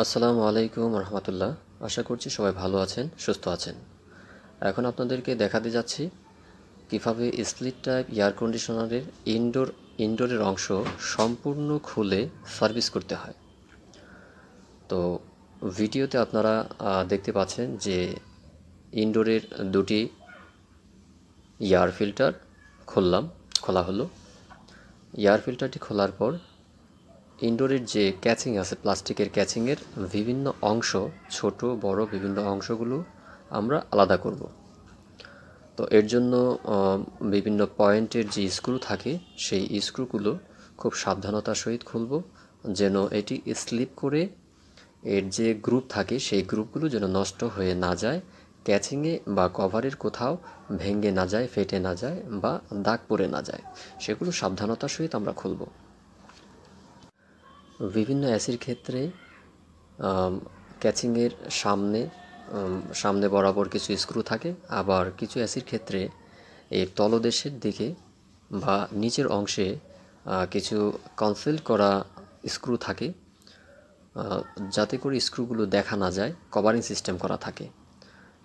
আসসালামু আলাইকুম রহমতুল্লাহ আশা করছি সবাই ভালো আছেন সুস্থ আছেন এখন আপনাদেরকে দেখাতে যাচ্ছি কীভাবে স্প্লিট টাইপ এয়ার কন্ডিশনারের ইনডোর ইনডোরের অংশ সম্পূর্ণ খুলে সার্ভিস করতে হয় তো ভিডিওতে আপনারা দেখতে পাচ্ছেন যে ইনডোরের দুটি এয়ার ফিল্টার খুললাম খোলা হলো এয়ার ফিল্টারটি খোলার পর ইনডোরের যে ক্যাচিং আছে প্লাস্টিকের ক্যাচিংয়ের বিভিন্ন অংশ ছোট বড় বিভিন্ন অংশগুলো আমরা আলাদা করব তো এর জন্য বিভিন্ন পয়েন্টের যে স্ক্রু থাকে সেই স্ক্রুগুলো খুব সাবধানতার সহিত খুলব যেন এটি স্লিপ করে এর যে গ্রুপ থাকে সেই গ্রুপগুলো যেন নষ্ট হয়ে না যায় ক্যাচিংয়ে বা কভারের কোথাও ভেঙে না যায় ফেটে না যায় বা দাগ পড়ে না যায় সেগুলো সাবধানতার সহিত আমরা খুলব বিভিন্ন অ্যাসির ক্ষেত্রে ক্যাচিংয়ের সামনে সামনে বরাবর কিছু স্ক্রু থাকে আবার কিছু অ্যাসির ক্ষেত্রে এর তলদেশের দিকে বা নিচের অংশে কিছু কনসেল করা স্ক্রু থাকে যাতে করে স্ক্রুগুলো দেখা না যায় কভারিং সিস্টেম করা থাকে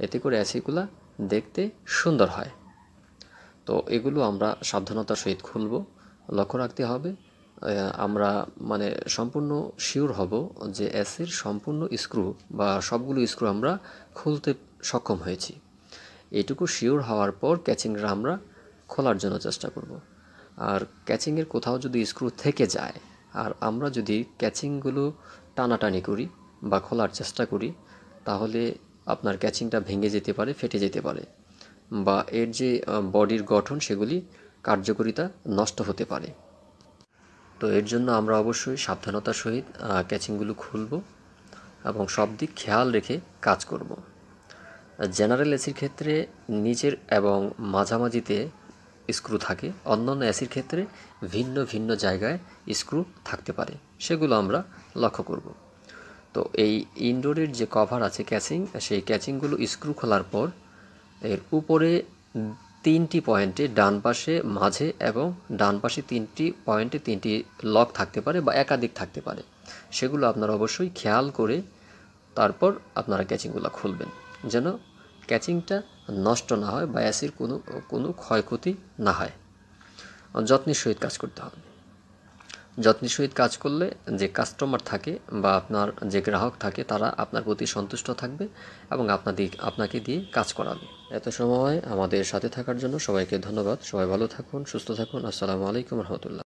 এতে করে অ্যাসিগুলো দেখতে সুন্দর হয় তো এগুলো আমরা সাবধানতার সহিত খুলব লক্ষ্য রাখতে হবে আমরা মানে সম্পূর্ণ শিওর হব যে অ্যাসের সম্পূর্ণ স্ক্রু বা সবগুলো স্ক্রু আমরা খুলতে সক্ষম হয়েছি এটুকু শিওর হওয়ার পর ক্যাচিংরা আমরা খোলার জন্য চেষ্টা করব। আর ক্যাচিংয়ের কোথাও যদি স্ক্রু থেকে যায় আর আমরা যদি ক্যাচিংগুলো টানাটানি করি বা খোলার চেষ্টা করি তাহলে আপনার ক্যাচিংটা ভেঙে যেতে পারে ফেটে যেতে পারে বা এর যে বডির গঠন সেগুলি কার্যকরিতা নষ্ট হতে পারে তো এর জন্য আমরা অবশ্যই সাবধানতার সহিত ক্যাচিংগুলো খুলব এবং সব দিক খেয়াল রেখে কাজ করব জেনারেল এসির ক্ষেত্রে নিচের এবং মাঝামাঝিতে স্ক্রু থাকে অন্যান্য এসির ক্ষেত্রে ভিন্ন ভিন্ন জায়গায় স্ক্রু থাকতে পারে সেগুলো আমরা লক্ষ্য করব তো এই ইনডোরের যে কভার আছে ক্যাচিং সেই ক্যাচিংগুলো স্ক্রু খোলার পর এর উপরে তিনটি পয়েন্টে ডান পাশে মাঝে এবং ডান পাশে তিনটি পয়েন্টে তিনটি লক থাকতে পারে বা একাধিক থাকতে পারে সেগুলো আপনারা অবশ্যই খেয়াল করে তারপর আপনারা ক্যাচিংগুলো খুলবেন যেন ক্যাচিংটা নষ্ট না হয় বা অ্যাসির কোনো কোনো ক্ষয়ক্ষতি না হয় যত্নের সহিত কাজ করতে হবে যত্নের সহিত কাজ করলে যে কাস্টমার থাকে বা আপনার যে গ্রাহক থাকে তারা আপনার প্রতি সন্তুষ্ট থাকবে এবং আপনাদের আপনাকে দিয়ে কাজ করাবে এত সময় আমাদের সাথে থাকার জন্য সবাইকে ধন্যবাদ সবাই ভালো থাকুন সুস্থ থাকুন আসসালামু আলাইকুম রহমতুল্লাহ